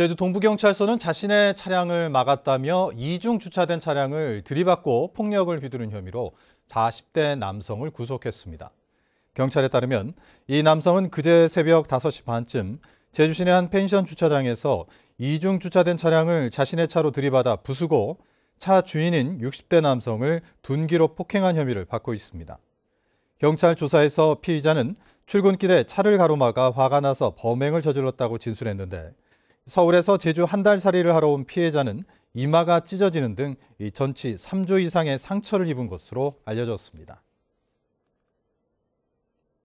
제주 동부경찰서는 자신의 차량을 막았다며 이중 주차된 차량을 들이받고 폭력을 휘두른 혐의로 40대 남성을 구속했습니다. 경찰에 따르면 이 남성은 그제 새벽 5시 반쯤 제주시내 한 펜션 주차장에서 이중 주차된 차량을 자신의 차로 들이받아 부수고 차 주인인 60대 남성을 둔기로 폭행한 혐의를 받고 있습니다. 경찰 조사에서 피의자는 출근길에 차를 가로막아 화가 나서 범행을 저질렀다고 진술했는데 서울에서 제주 한 달 살이를 하러 온 피해자는 이마가 찢어지는 등 전치 3주 이상의 상처를 입은 것으로 알려졌습니다.